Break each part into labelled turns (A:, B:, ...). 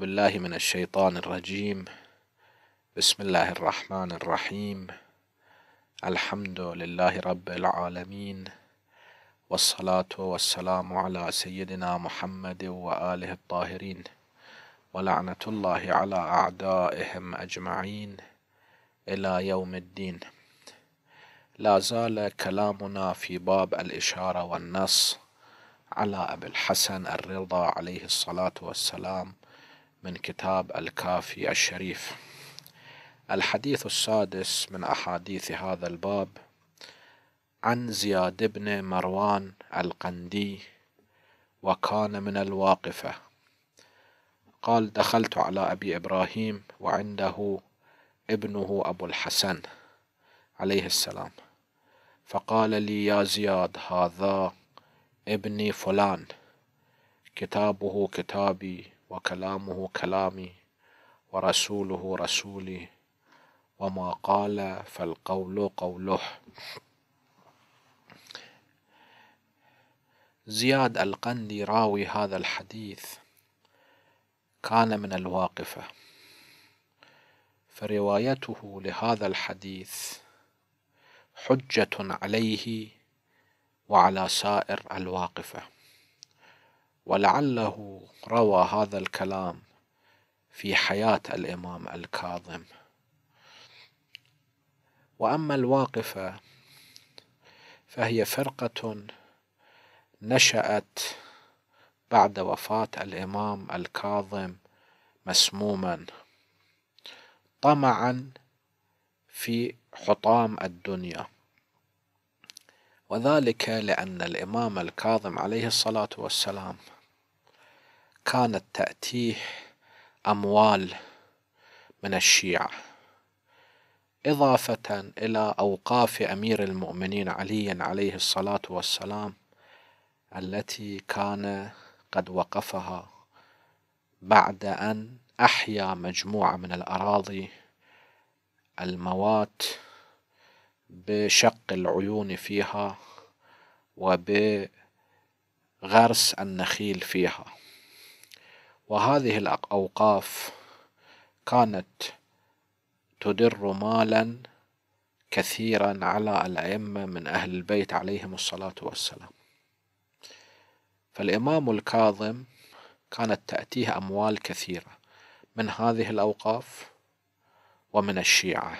A: بالله من الشيطان الرجيم بسم الله الرحمن الرحيم الحمد لله رب العالمين والصلاة والسلام على سيدنا محمد وآله الطاهرين ولعنة الله على أعدائهم أجمعين إلى يوم الدين لا زال كلامنا في باب الإشارة والنص على أبي الحسن الرضا عليه الصلاة والسلام من كتاب الكافي الشريف الحديث السادس من أحاديث هذا الباب عن زياد بن مروان القندي وكان من الواقفة قال دخلت على أبي إبراهيم وعنده ابنه أبو الحسن عليه السلام فقال لي يا زياد هذا ابني فلان كتابه كتابي وكلامه كلامي ورسوله رسولي وما قال فالقول قوله زياد القندي راوي هذا الحديث كان من الواقفة فروايته لهذا الحديث حجة عليه وعلى سائر الواقفة ولعله روى هذا الكلام في حياة الإمام الكاظم وأما الواقفة فهي فرقة نشأت بعد وفاة الإمام الكاظم مسموما طمعا في حطام الدنيا وذلك لأن الإمام الكاظم عليه الصلاة والسلام كانت تأتيه أموال من الشيعة إضافة إلى أوقاف أمير المؤمنين علي عليه الصلاة والسلام التي كان قد وقفها بعد أن أحيا مجموعة من الأراضي الموات بشق العيون فيها وبغرس النخيل فيها وهذه الأوقاف كانت تدر مالا كثيرا على الأئمة من أهل البيت عليهم الصلاة والسلام فالإمام الكاظم كانت تأتيه أموال كثيرة من هذه الأوقاف ومن الشيعة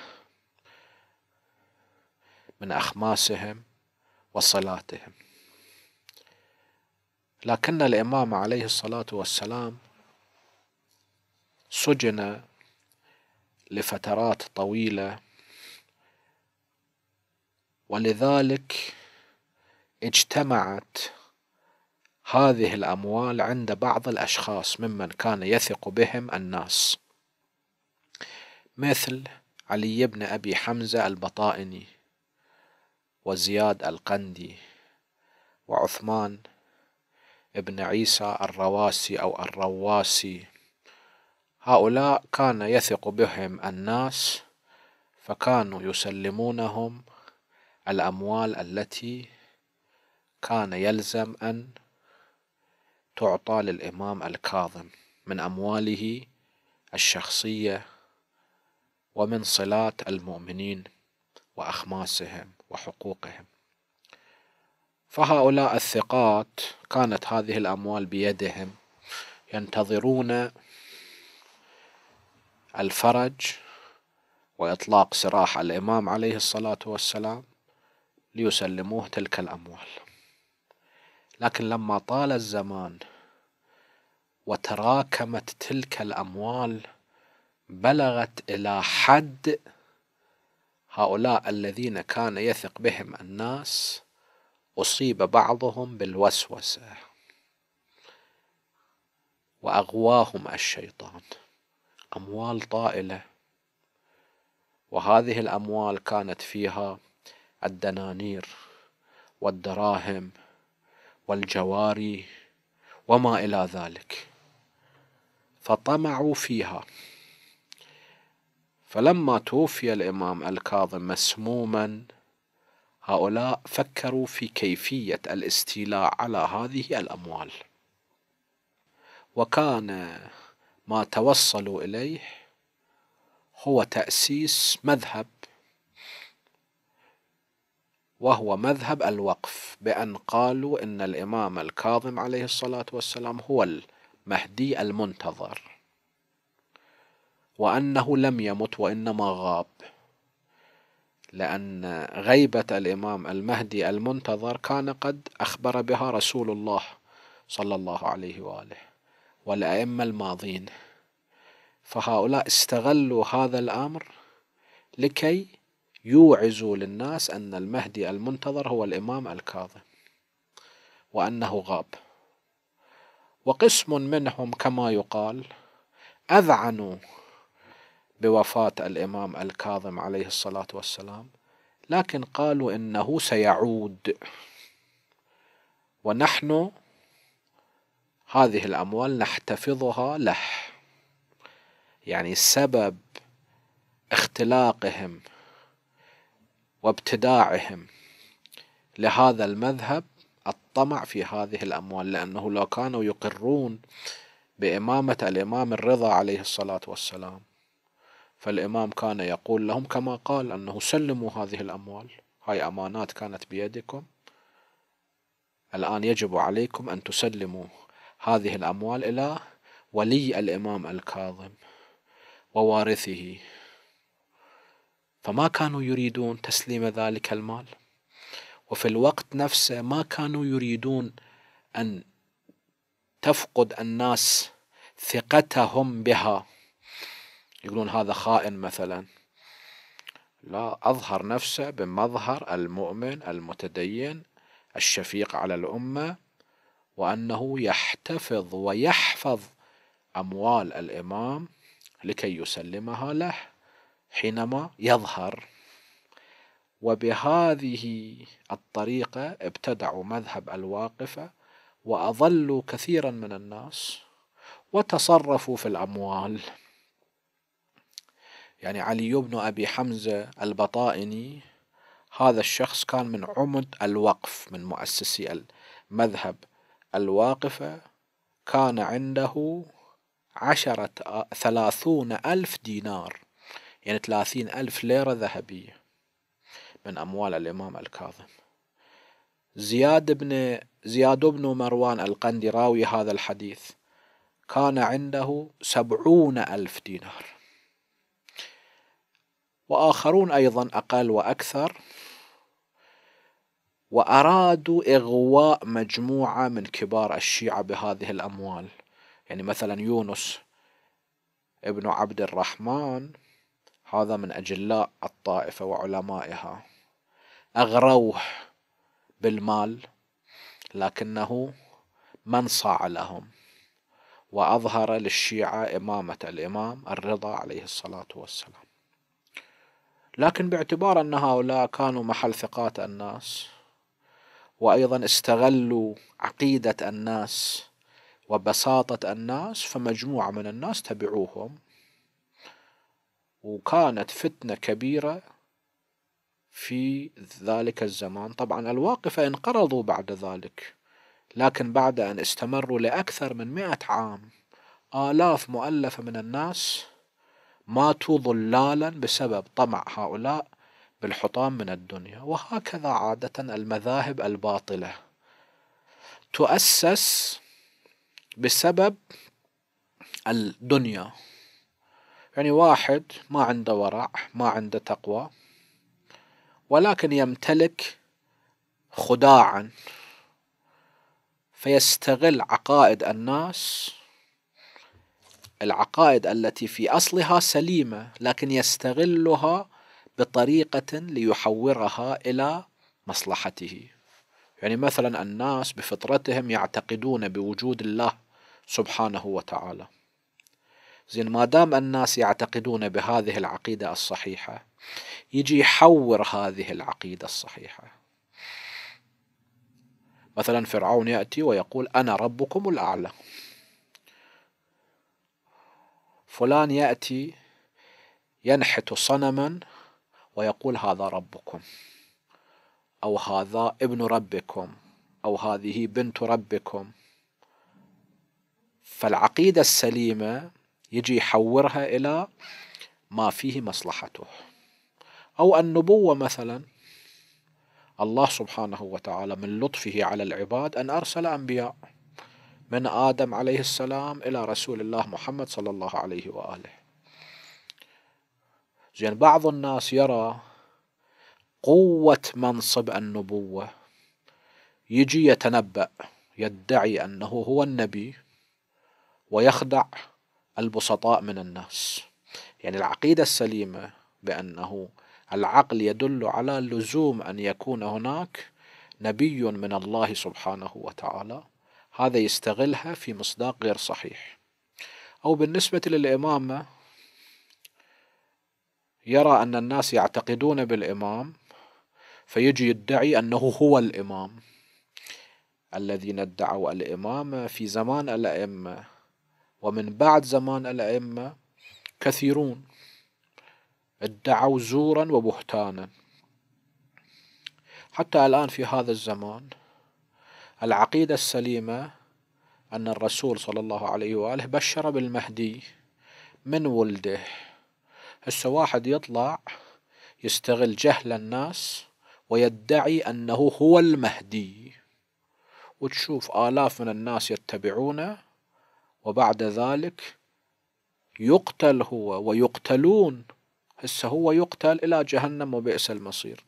A: من أخماسهم وصلاتهم لكن الإمام عليه الصلاة والسلام سجن لفترات طويلة ولذلك اجتمعت هذه الأموال عند بعض الأشخاص ممن كان يثق بهم الناس مثل علي بن أبي حمزة البطائني وزياد القندي وعثمان ابن عيسى الرواسي أو الرواسي هؤلاء كان يثق بهم الناس فكانوا يسلمونهم الأموال التي كان يلزم أن تعطى للإمام الكاظم من أمواله الشخصية ومن صلات المؤمنين وأخماسهم وحقوقهم فهؤلاء الثقات كانت هذه الأموال بيدهم ينتظرون الفرج وإطلاق سراح الإمام عليه الصلاة والسلام ليسلموه تلك الأموال لكن لما طال الزمان وتراكمت تلك الأموال بلغت إلى حد هؤلاء الذين كان يثق بهم الناس أصيب بعضهم بالوسوسة وأغواهم الشيطان أموال طائلة وهذه الأموال كانت فيها الدنانير والدراهم والجواري وما إلى ذلك فطمعوا فيها فلما توفي الإمام الكاظم مسموما هؤلاء فكروا في كيفية الاستيلاء على هذه الأموال وكان ما توصلوا اليه هو تاسيس مذهب وهو مذهب الوقف بان قالوا ان الامام الكاظم عليه الصلاه والسلام هو المهدي المنتظر وانه لم يمت وانما غاب لأن غيبة الإمام المهدي المنتظر كان قد أخبر بها رسول الله صلى الله عليه وآله والأئمة الماضين فهؤلاء استغلوا هذا الأمر لكي يوعزوا للناس أن المهدي المنتظر هو الإمام الكاظم وأنه غاب وقسم منهم كما يقال أذعنوا بوفاة الإمام الكاظم عليه الصلاة والسلام لكن قالوا إنه سيعود ونحن هذه الأموال نحتفظها له يعني سبب اختلاقهم وابتداعهم لهذا المذهب الطمع في هذه الأموال لأنه لو كانوا يقرون بإمامة الإمام الرضا عليه الصلاة والسلام فالإمام كان يقول لهم كما قال أنه سلموا هذه الأموال هاي أمانات كانت بيدكم الآن يجب عليكم أن تسلموا هذه الأموال إلى ولي الإمام الكاظم ووارثه فما كانوا يريدون تسليم ذلك المال وفي الوقت نفسه ما كانوا يريدون أن تفقد الناس ثقتهم بها يقولون هذا خائن مثلا لا أظهر نفسه بمظهر المؤمن المتدين الشفيق على الأمة وأنه يحتفظ ويحفظ أموال الإمام لكي يسلمها له حينما يظهر وبهذه الطريقة ابتدعوا مذهب الواقفة وأضلوا كثيرا من الناس وتصرفوا في الأموال يعني علي بن أبي حمزة البطائني هذا الشخص كان من عمد الوقف من مؤسسي المذهب الواقفة كان عنده عشرة ثلاثون ألف دينار يعني ثلاثين ألف ليرة ذهبية من أموال الإمام الكاظم زياد بن زياد بن مروان القندي راوي هذا الحديث كان عنده سبعون ألف دينار وآخرون أيضا أقل وأكثر وأرادوا إغواء مجموعة من كبار الشيعة بهذه الأموال يعني مثلا يونس ابن عبد الرحمن هذا من أجلاء الطائفة وعلمائها أغروه بالمال لكنه منصع لهم وأظهر للشيعة إمامة الإمام الرضا عليه الصلاة والسلام لكن باعتبار أن هؤلاء كانوا محل ثقات الناس وايضا استغلوا عقيده الناس وبساطه الناس فمجموعه من الناس تبعوهم وكانت فتنه كبيره في ذلك الزمان طبعا الواقفه انقرضوا بعد ذلك لكن بعد ان استمروا لاكثر من مئة عام آلاف مؤلفة من الناس ماتوا ضلالا بسبب طمع هؤلاء بالحطام من الدنيا وهكذا عادة المذاهب الباطلة تؤسس بسبب الدنيا يعني واحد ما عنده ورع ما عنده تقوى ولكن يمتلك خداعا فيستغل عقائد الناس العقائد التي في اصلها سليمه لكن يستغلها بطريقة ليحورها إلى مصلحته يعني مثلا الناس بفطرتهم يعتقدون بوجود الله سبحانه وتعالى زين ما دام الناس يعتقدون بهذه العقيدة الصحيحة يجي يحور هذه العقيدة الصحيحة مثلا فرعون يأتي ويقول أنا ربكم الأعلى فلان يأتي ينحت صنما ويقول هذا ربكم أو هذا ابن ربكم أو هذه بنت ربكم فالعقيدة السليمة يجي يحورها إلى ما فيه مصلحته أو النبوة مثلا الله سبحانه وتعالى من لطفه على العباد أن أرسل أنبياء من آدم عليه السلام إلى رسول الله محمد صلى الله عليه وآله زين بعض الناس يرى قوة منصب النبوة يجي يتنبأ يدعي أنه هو النبي ويخدع البسطاء من الناس يعني العقيدة السليمة بأنه العقل يدل على لزوم أن يكون هناك نبي من الله سبحانه وتعالى هذا يستغلها في مصداق غير صحيح أو بالنسبة للإمامة يرى أن الناس يعتقدون بالإمام فيجي يدعي أنه هو الإمام الذين ادعوا الإمامة في زمان الأئمة ومن بعد زمان الأئمة كثيرون ادعوا زورا وبهتانا حتى الآن في هذا الزمان العقيدة السليمة أن الرسول صلى الله عليه وآله بشر بالمهدي من ولده هسه واحد يطلع يستغل جهل الناس ويدعي أنه هو المهدي وتشوف آلاف من الناس يتبعونه وبعد ذلك يقتل هو ويقتلون هسه هو يقتل إلى جهنم وبئس المصير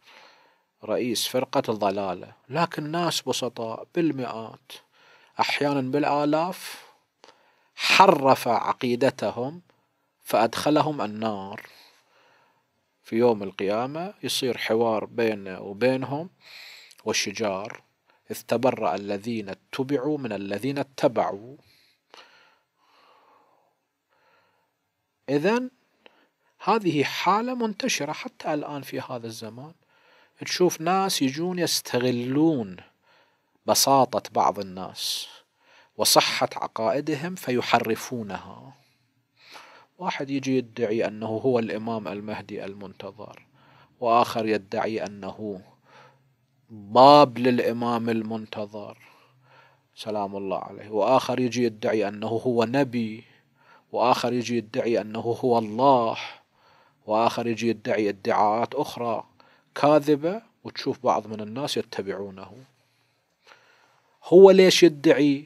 A: رئيس فرقة الضلالة لكن ناس بسطاء بالمئات أحيانا بالآلاف حرف عقيدتهم فأدخلهم النار في يوم القيامة يصير حوار بينه وبينهم والشجار إذ تبرأ الذين اتبعوا من الذين اتبعوا إذا هذه حالة منتشرة حتى الآن في هذا الزمان تشوف ناس يجون يستغلون بساطة بعض الناس وصحة عقائدهم فيحرفونها واحد يجي يدعي أنه هو الإمام المهدي المنتظر وآخر يدعي أنه باب للإمام المنتظر سلام الله عليه وآخر يجي يدعي أنه هو نبي وآخر يجي يدعي أنه هو الله وآخر يجي يدعي ادعاءات أخرى كاذبة وتشوف بعض من الناس يتبعونه هو ليش يدعي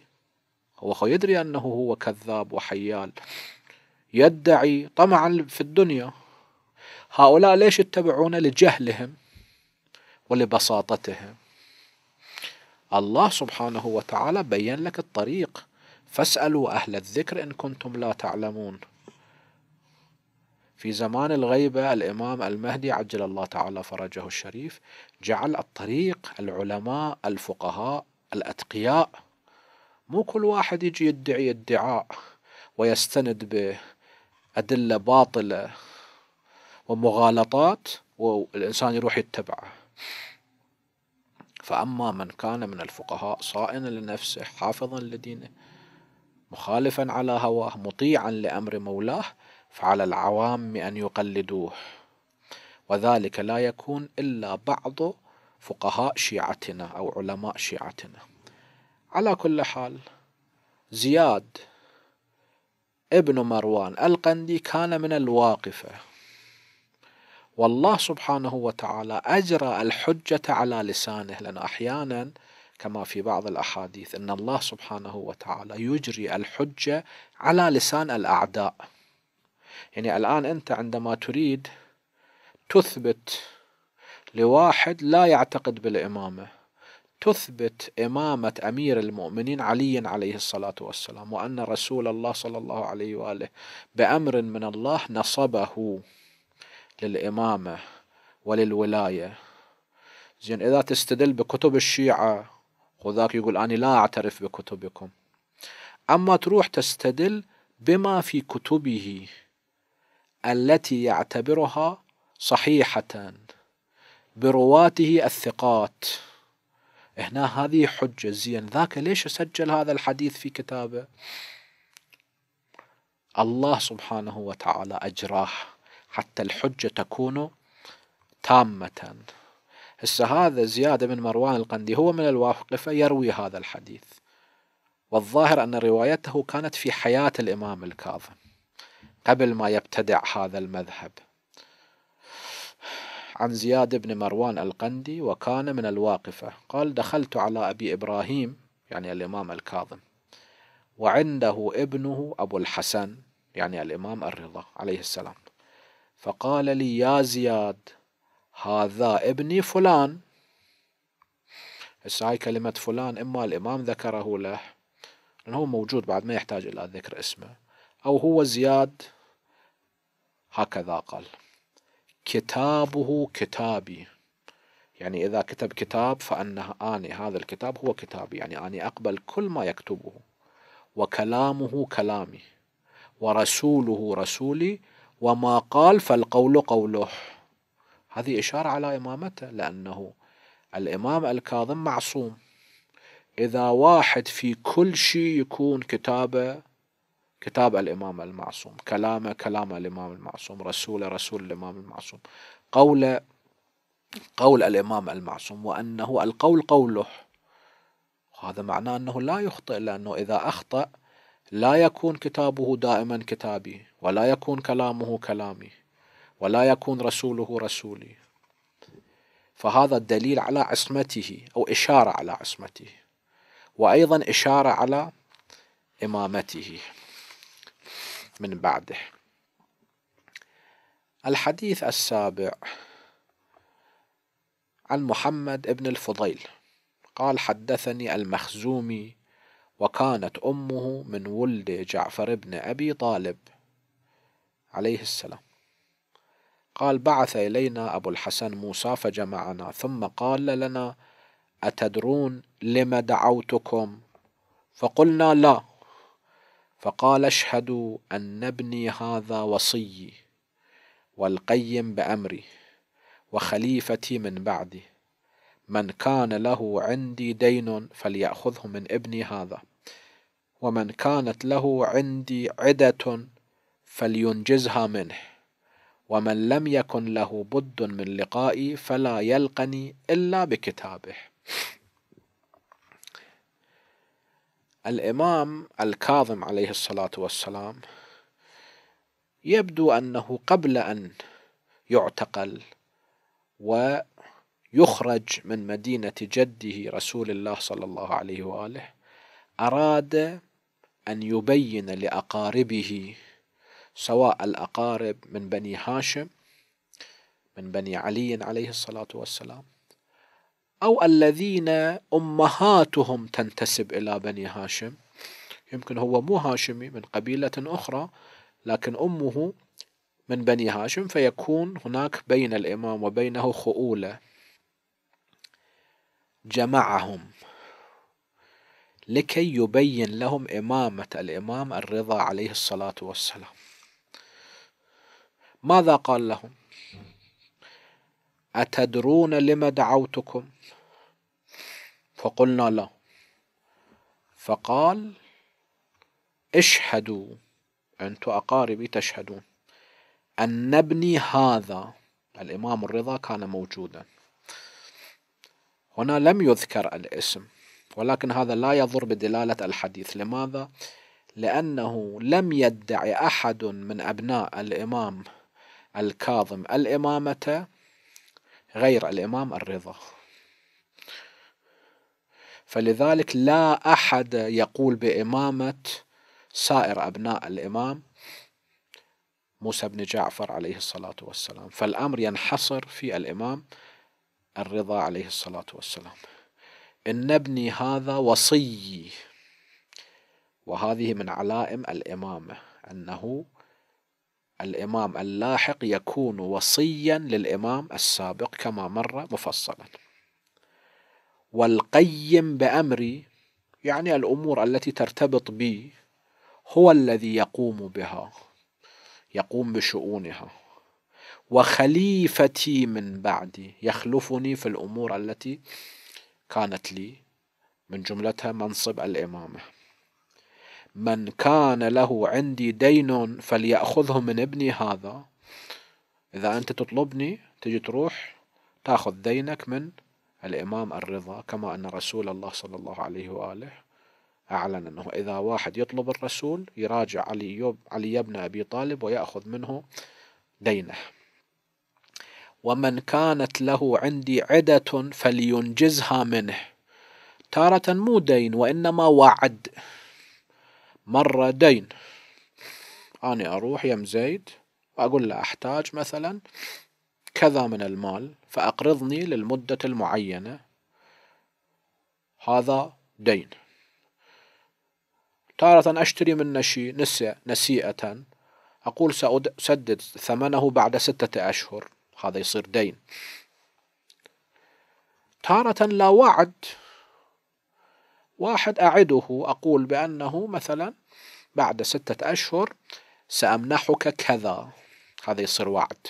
A: هو يدري أنه هو كذاب وحيال يدعي طمعا في الدنيا هؤلاء ليش يتبعون لجهلهم ولبساطتهم الله سبحانه وتعالى بين لك الطريق فاسألوا أهل الذكر إن كنتم لا تعلمون في زمان الغيبة الإمام المهدي عجل الله تعالى فرجه الشريف جعل الطريق العلماء الفقهاء الأتقياء مو كل واحد يجي يدعي ادعاء ويستند به أدلة باطلة ومغالطات والإنسان يروح يتبعه فأما من كان من الفقهاء صائنا لنفسه حافظا لدينه مخالفا على هواه مطيعا لأمر مولاه فعلى العوام أن يقلدوه وذلك لا يكون إلا بعض فقهاء شيعتنا أو علماء شيعتنا على كل حال زياد ابن مروان القندي كان من الواقفة والله سبحانه وتعالى أجرى الحجة على لسانه لأن أحيانا كما في بعض الأحاديث أن الله سبحانه وتعالى يجري الحجة على لسان الأعداء يعني الآن أنت عندما تريد تثبت لواحد لا يعتقد بالإمامة تثبت إمامة أمير المؤمنين علي عليه الصلاة والسلام وأن رسول الله صلى الله عليه وآله بأمر من الله نصبه للإمامة وللولاية زين إذا تستدل بكتب الشيعة وذاك يقول أنا لا أعترف بكتبكم أما تروح تستدل بما في كتبه التي يعتبرها صحيحة برواته الثقات هنا هذه حجة زين ذاك ليش سجل هذا الحديث في كتابه الله سبحانه وتعالى أجراه حتى الحجة تكون تامة هسه هذا زيادة من مروان القندي هو من الواقفة يروي هذا الحديث والظاهر أن روايته كانت في حياة الإمام الكاظم قبل ما يبتدع هذا المذهب عن زياد بن مروان القندي وكان من الواقفة قال دخلت على أبي إبراهيم يعني الإمام الكاظم وعنده ابنه أبو الحسن يعني الإمام الرضا عليه السلام فقال لي يا زياد هذا ابني فلان هسه هاي كلمة فلان إما الإمام ذكره له لأنه هو موجود بعد ما يحتاج إلى ذكر اسمه أو هو زياد هكذا قال كتابه كتابي يعني إذا كتب كتاب فأنه أني هذا الكتاب هو كتابي يعني أني أقبل كل ما يكتبه وكلامه كلامي ورسوله رسولي وما قال فالقول قوله هذه إشارة على إمامته لأنه الإمام الكاظم معصوم إذا واحد في كل شيء يكون كتابه كتاب الإمام المعصوم كلامه كلام الإمام المعصوم رسوله رسول الإمام المعصوم قوله قول الإمام المعصوم وأنه القول قوله هذا معناه أنه لا يخطئ لأنه إذا أخطأ لا يكون كتابه دائما كتابي ولا يكون كلامه كلامي ولا يكون رسوله رسولي فهذا الدليل على عصمته أو إشارة على عصمته وأيضا إشارة على إمامته من بعده الحديث السابع عن محمد ابن الفضيل قال حدثني المخزومي وكانت امه من ولد جعفر بن ابي طالب عليه السلام قال بعث الينا ابو الحسن موسى فجمعنا ثم قال لنا اتدرون لم دعوتكم فقلنا لا فقال اشهدوا ان ابني هذا وصيي والقيم بامري وخليفتي من بعدي من كان له عندي دين فليأخذه من ابني هذا ومن كانت له عندي عدة فلينجزها منه ومن لم يكن له بد من لقائي فلا يلقني إلا بكتابه الإمام الكاظم عليه الصلاة والسلام يبدو أنه قبل أن يعتقل ويخرج من مدينة جده رسول الله صلى الله عليه وآله أراد أن يبين لأقاربه سواء الأقارب من بني هاشم من بني علي عليه الصلاة والسلام أو الذين أمهاتهم تنتسب إلى بني هاشم يمكن هو مو هاشمي من قبيلة أخرى لكن أمه من بني هاشم فيكون هناك بين الإمام وبينه خؤولة جمعهم لكي يبين لهم إمامة الإمام الرضا عليه الصلاة والسلام ماذا قال لهم أتدرون لما دعوتكم فقلنا لا فقال اشهدوا أنتم أقاربي تشهدون أن ابني هذا الإمام الرضا كان موجودا هنا لم يذكر الاسم ولكن هذا لا يضر بدلالة الحديث لماذا؟ لأنه لم يدعي أحد من أبناء الإمام الكاظم الإمامة غير الإمام الرضا فلذلك لا أحد يقول بإمامة سائر أبناء الإمام موسى بن جعفر عليه الصلاة والسلام فالأمر ينحصر في الإمام الرضا عليه الصلاة والسلام إن ابني هذا وصي وهذه من علائم الإمامة أنه الإمام اللاحق يكون وصيا للإمام السابق كما مر مفصلا والقيم بأمري يعني الأمور التي ترتبط بي هو الذي يقوم بها يقوم بشؤونها وخليفتي من بعدي يخلفني في الأمور التي كانت لي من جملتها منصب الإمامة من كان له عندي دين فليأخذه من ابني هذا إذا أنت تطلبني تجي تروح تأخذ دينك من الإمام الرضا كما أن رسول الله صلى الله عليه وآله أعلن أنه إذا واحد يطلب الرسول يراجع علي, علي بن أبي طالب ويأخذ منه دينه ومن كانت له عندي عدة فلينجزها منه تارة مو دين وإنما وعد مرة دين أني أروح يم زيد وأقول له أحتاج مثلا كذا من المال فأقرضني للمدة المعينة هذا دين تارة أشتري منه شيء نسيئة أقول سأسدد ثمنه بعد ستة أشهر هذا يصير دين تارة لا وعد واحد أعده أقول بأنه مثلا بعد ستة أشهر سأمنحك كذا هذا يصير وعد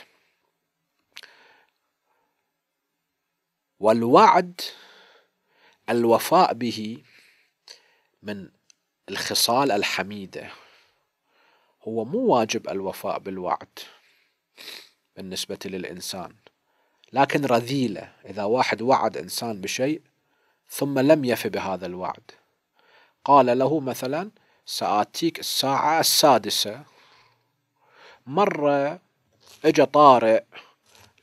A: والوعد الوفاء به من الخصال الحميدة هو مو واجب الوفاء بالوعد بالنسبة للإنسان لكن رذيلة إذا واحد وعد إنسان بشيء ثم لم يف بهذا الوعد قال له مثلا سآتيك الساعة السادسة مرة اجى طارئ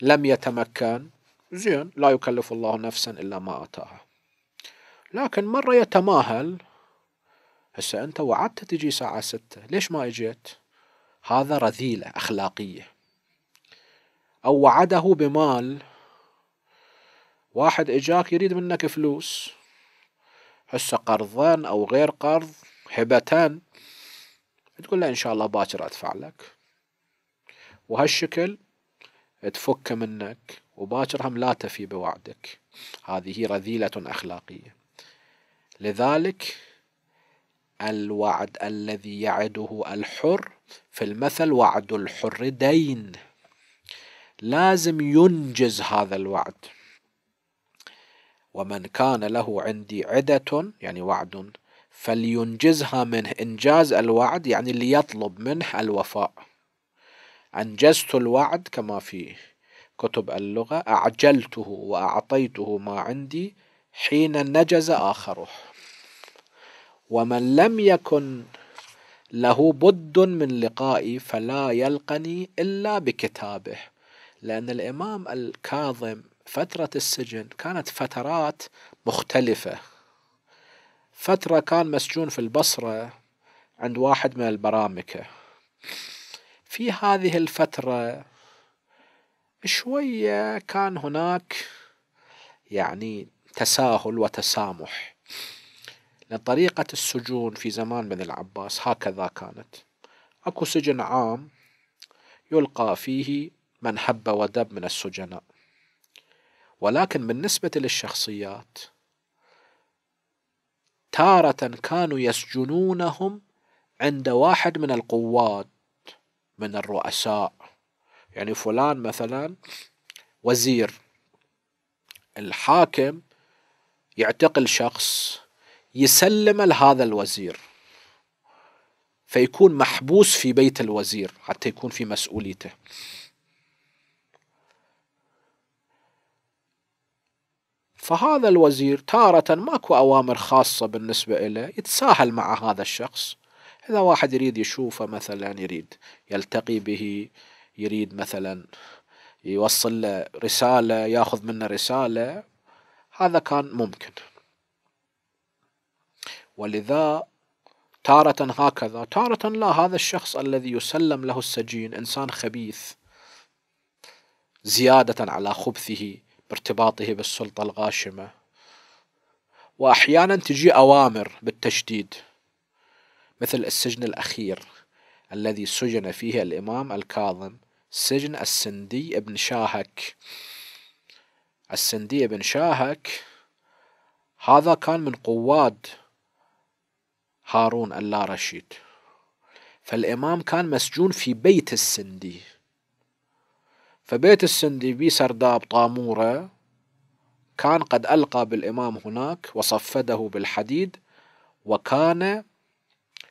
A: لم يتمكن زين لا يكلف الله نفسا إلا ما أتاها لكن مرة يتماهل هسه أنت وعدت تجي ساعة ستة ليش ما اجيت هذا رذيلة أخلاقية أو وعده بمال واحد اجاك يريد منك فلوس هسه قرضان او غير قرض هبتان تقول له ان شاء الله باكر ادفع لك وهالشكل تفك منك وباكر هم لا تفي بوعدك هذه رذيلة أخلاقية لذلك الوعد الذي يعده الحر في المثل وعد الحر دين لازم ينجز هذا الوعد ومن كان له عندي عدة يعني وعد فلينجزها منه إنجاز الوعد يعني ليطلب منه الوفاء أنجزت الوعد كما في كتب اللغة أعجلته وأعطيته ما عندي حين نجز آخره ومن لم يكن له بد من لقائي فلا يلقني إلا بكتابه لأن الإمام الكاظم فترة السجن كانت فترات مختلفة فترة كان مسجون في البصرة عند واحد من البرامكة في هذه الفترة شوية كان هناك يعني تساهل وتسامح لأن طريقة السجون في زمان بن العباس هكذا كانت أكو سجن عام يلقى فيه من حب ودب من السجناء ولكن بالنسبة للشخصيات تارة كانوا يسجنونهم عند واحد من القواد من الرؤساء يعني فلان مثلا وزير الحاكم يعتقل شخص يسلم لهذا الوزير فيكون محبوس في بيت الوزير حتى يكون في مسؤوليته فهذا الوزير تارة ماكو أوامر خاصة بالنسبة له يتساهل مع هذا الشخص إذا واحد يريد يشوفه مثلا يريد يلتقي به يريد مثلا يوصل له رسالة ياخذ منه رسالة هذا كان ممكن ولذا تارة هكذا تارة لا هذا الشخص الذي يسلم له السجين إنسان خبيث زيادة على خبثه بارتباطه بالسلطة الغاشمة وأحيانا تجي أوامر بالتشديد مثل السجن الأخير الذي سجن فيه الإمام الكاظم سجن السندي بن شاهك السندي بن شاهك هذا كان من قواد هارون اللا رشيد فالإمام كان مسجون في بيت السندي فبيت السندي بسرداب طامورة كان قد ألقى بالإمام هناك وصفده بالحديد وكان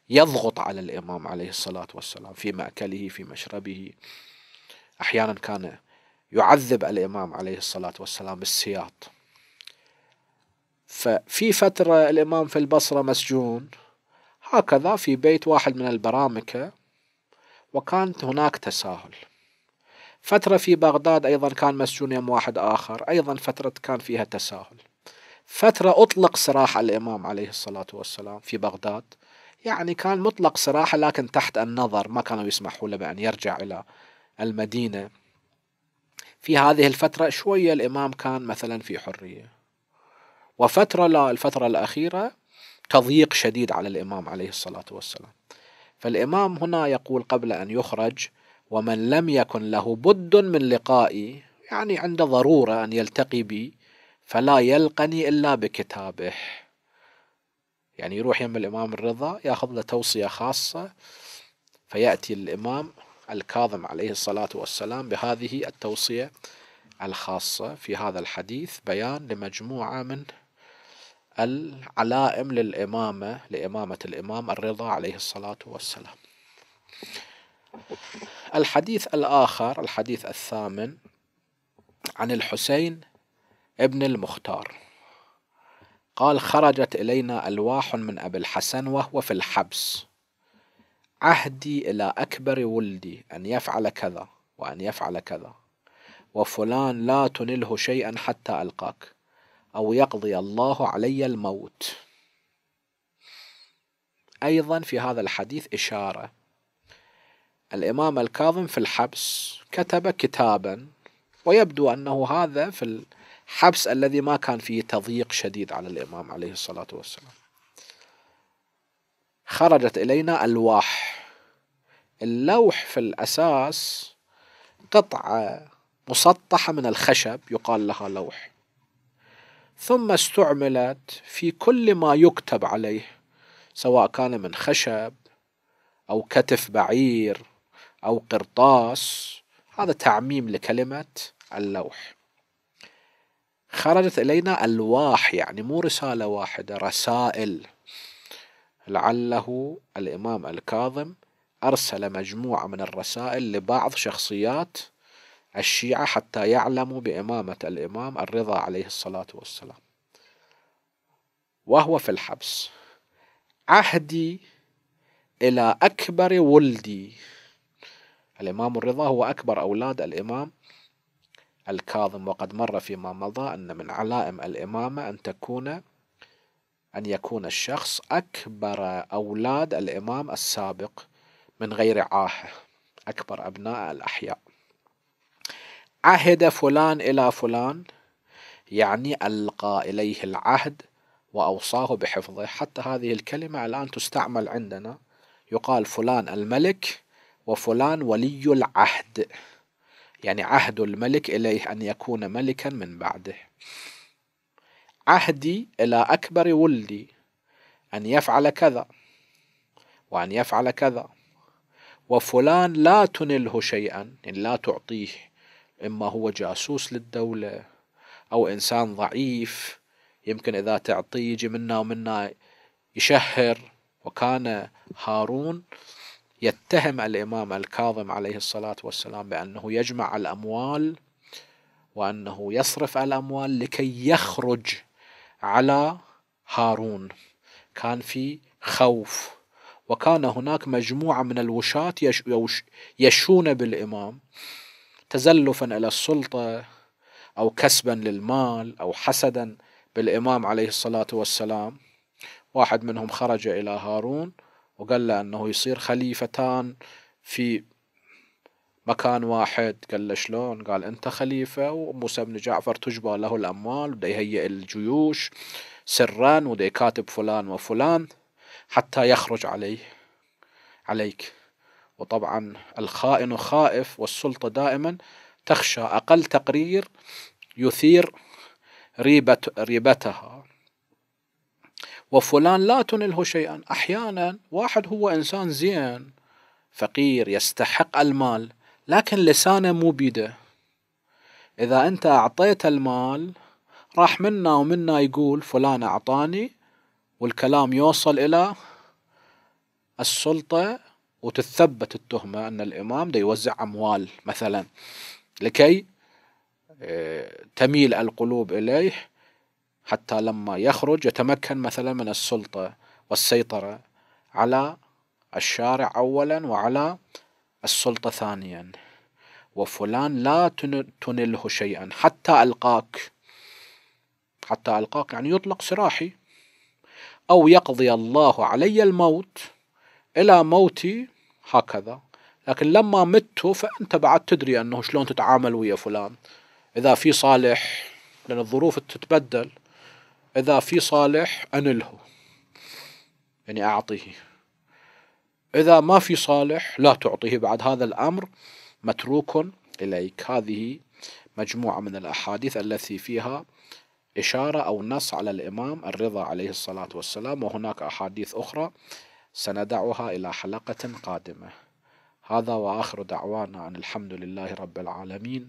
A: يضغط على الإمام عليه الصلاة والسلام في مأكله في مشربه أحيانا كان يعذب الإمام عليه الصلاة والسلام بالسياط ففي فترة الإمام في البصرة مسجون هكذا في بيت واحد من البرامكة وكانت هناك تساهل فترة في بغداد أيضا كان مسجون يم واحد آخر أيضا فترة كان فيها تساهل فترة أطلق سراح الإمام عليه الصلاة والسلام في بغداد يعني كان مطلق سراحه لكن تحت النظر ما كانوا يسمحوا له بأن يرجع إلى المدينة في هذه الفترة شوية الإمام كان مثلا في حرية وفترة لا الفترة الأخيرة تضييق شديد على الإمام عليه الصلاة والسلام فالإمام هنا يقول قبل أن يخرج ومن لم يكن له بد من لقائي يعني عند ضرورة أن يلتقي بي فلا يلقني إلا بكتابه يعني يروح يم الإمام الرضا يأخذ له توصية خاصة فيأتي الإمام الكاظم عليه الصلاة والسلام بهذه التوصية الخاصة في هذا الحديث بيان لمجموعة من العلائم للإمامة لإمامة الإمام الرضا عليه الصلاة والسلام الحديث الآخر الحديث الثامن عن الحسين ابن المختار قال خرجت إلينا ألواح من أبي الحسن وهو في الحبس عهدي إلى أكبر ولدي أن يفعل كذا وأن يفعل كذا وفلان لا تنله شيئا حتى ألقاك أو يقضي الله علي الموت أيضا في هذا الحديث إشارة الإمام الكاظم في الحبس كتب كتابا ويبدو أنه هذا في الحبس الذي ما كان فيه تضييق شديد على الإمام عليه الصلاة والسلام خرجت إلينا ألواح اللوح في الأساس قطعة مسطحة من الخشب يقال لها لوح ثم استعملت في كل ما يكتب عليه سواء كان من خشب أو كتف بعير أو قرطاس هذا تعميم لكلمة اللوح خرجت إلينا ألواح يعني مو رسالة واحدة رسائل لعله الإمام الكاظم أرسل مجموعة من الرسائل لبعض شخصيات الشيعة حتى يعلموا بإمامة الإمام الرضا عليه الصلاة والسلام وهو في الحبس عهدي إلى أكبر ولدي الإمام الرضا هو أكبر أولاد الإمام الكاظم وقد مر فيما مضى أن من علائم الإمامة أن تكون أن يكون الشخص أكبر أولاد الإمام السابق من غير عاهة أكبر أبناء الأحياء عهد فلان إلى فلان يعني ألقى إليه العهد وأوصاه بحفظه حتى هذه الكلمة الآن تستعمل عندنا يقال فلان الملك وفلان ولي العهد يعني عهد الملك إليه أن يكون ملكا من بعده عهدي إلى أكبر ولدي أن يفعل كذا وأن يفعل كذا وفلان لا تنله شيئا يعني لا تعطيه إما هو جاسوس للدولة أو إنسان ضعيف يمكن إذا تعطيه يجي منا ومنا يشهر وكان هارون يتهم الإمام الكاظم عليه الصلاة والسلام بأنه يجمع الأموال وأنه يصرف الأموال لكي يخرج على هارون كان في خوف وكان هناك مجموعة من الوشاة يشون بالإمام تزلفا إلى السلطة أو كسبا للمال أو حسدا بالإمام عليه الصلاة والسلام واحد منهم خرج إلى هارون وقال له انه يصير خليفتان في مكان واحد قال له شلون قال انت خليفة وموسى بن جعفر تجبى له الاموال وده يهيئ الجيوش سرا وده يكاتب فلان وفلان حتى يخرج عليه عليك وطبعا الخائن خائف والسلطة دائما تخشى أقل تقرير يثير ريبة ريبتها وفلان لا تنله شيئا أحيانا واحد هو إنسان زين فقير يستحق المال لكن لسانه مو بيده إذا أنت أعطيته المال راح منا ومنا يقول فلان أعطاني والكلام يوصل إلى السلطة وتثبت التهمة أن الإمام دا يوزع أموال مثلا لكي آه، تميل القلوب إليه حتى لما يخرج يتمكن مثلا من السلطة والسيطرة على الشارع أولا وعلى السلطة ثانيا وفلان لا تنله شيئا حتى ألقاك حتى ألقاك يعني يطلق سراحي أو يقضي الله علي الموت إلى موتي هكذا لكن لما مت فأنت بعد تدري أنه شلون تتعامل ويا فلان إذا في صالح لأن الظروف تتبدل إذا في صالح أنله يعني أعطيه إذا ما في صالح لا تعطيه بعد هذا الأمر متروك إليك هذه مجموعة من الأحاديث التي فيها إشارة أو نص على الإمام الرضا عليه الصلاة والسلام وهناك أحاديث أخرى سندعها إلى حلقة قادمة هذا وآخر دعوانا أن الحمد لله رب العالمين